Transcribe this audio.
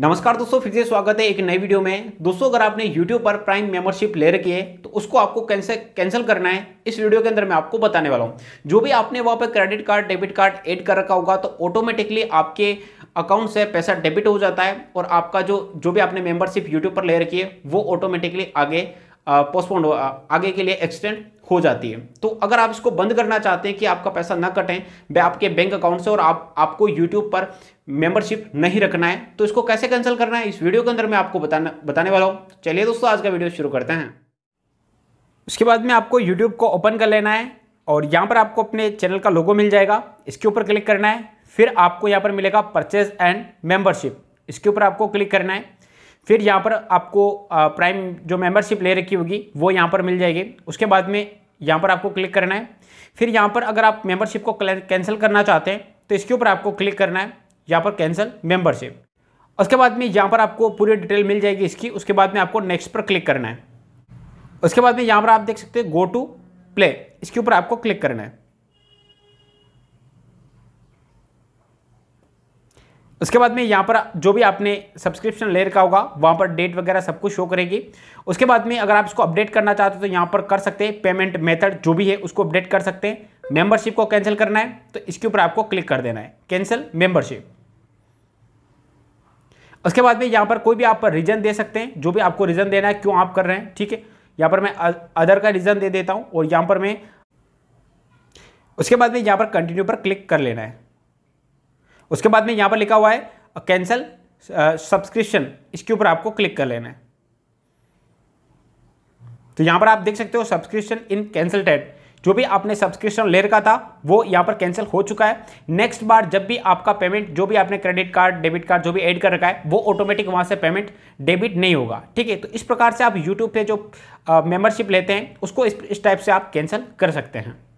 नमस्कार दोस्तों फिर से स्वागत है एक नई वीडियो में दोस्तों अगर आपने YouTube पर प्राइम मेंबरशिप ले रखी है तो उसको आपको कैंसिल कैंसिल करना है इस वीडियो के अंदर मैं आपको बताने वाला हूं जो भी आपने वहां पर credit card debit card add कर रखा होगा तो ऑटोमेटिकली आपके अकाउंट से पैसा डेबिट हो जाता है और आपका जो जो भी आपने मेंबरशिप यूट्यूब पर ले रखी है वो ऑटोमेटिकली आगे पोस्टपोन्ड आगे के लिए एक्सटेंड हो जाती है तो अगर आप इसको बंद करना चाहते हैं कि आपका पैसा ना कटें आपके बैंक अकाउंट से और आप आपको यूट्यूब पर मेंबरशिप नहीं रखना है तो इसको कैसे कैंसिल करना है इस वीडियो के अंदर मैं आपको बताना बताने वाला हूँ चलिए दोस्तों आज का वीडियो शुरू करते हैं उसके बाद में आपको यूट्यूब को ओपन कर लेना है और यहाँ पर आपको अपने चैनल का लोगो मिल जाएगा इसके ऊपर क्लिक करना है फिर आपको यहाँ पर मिलेगा परचेज एंड मेंबरशिप इसके ऊपर आपको क्लिक करना है फिर यहाँ पर आपको प्राइम जो मेंबरशिप ले रखी होगी वो यहाँ पर मिल जाएगी उसके बाद में यहाँ पर आपको क्लिक करना है फिर यहाँ पर अगर आप मेंबरशिप को कैंसिल करना चाहते हैं तो इसके ऊपर आपको क्लिक करना है यहाँ पर कैंसिल मेंबरशिप उसके बाद में यहाँ पर आपको पूरी डिटेल मिल जाएगी इसकी उसके बाद में आपको नेक्स्ट पर क्लिक करना है उसके बाद में यहाँ पर आप देख सकते हैं गो टू प्ले इसके ऊपर आपको क्लिक करना है उसके बाद में यहाँ पर जो भी आपने सब्सक्रिप्शन ले का होगा वहाँ पर डेट वगैरह सब कुछ शो करेगी उसके बाद में अगर आप इसको अपडेट करना चाहते हो तो यहाँ पर कर सकते हैं पेमेंट मेथड जो भी है उसको अपडेट कर सकते हैं मेंबरशिप को कैंसिल करना है तो इसके ऊपर आपको क्लिक कर देना है कैंसिल मेंबरशिप उसके बाद में यहाँ पर कोई भी आप रीजन दे सकते हैं जो भी आपको रीजन देना है क्यों आप कर रहे हैं ठीक है यहाँ पर मैं अदर का रीजन दे देता हूँ और यहाँ पर मैं उसके बाद में यहाँ पर कंटिन्यू पर क्लिक कर लेना है उसके बाद में यहाँ पर लिखा हुआ है कैंसल सब्सक्रिप्शन इसके ऊपर आपको क्लिक कर लेना है तो यहाँ पर आप देख सकते हो सब्सक्रिप्शन इन कैंसल टेड जो भी आपने सब्सक्रिप्शन ले रखा था वो यहाँ पर कैंसिल हो चुका है नेक्स्ट बार जब भी आपका पेमेंट जो भी आपने क्रेडिट कार्ड डेबिट कार्ड जो भी ऐड कर रखा है वो ऑटोमेटिक वहाँ से पेमेंट डेबिट नहीं होगा ठीक है तो इस प्रकार से आप यूट्यूब पे जो मेंबरशिप लेते हैं उसको इस टाइप से आप कैंसिल कर सकते हैं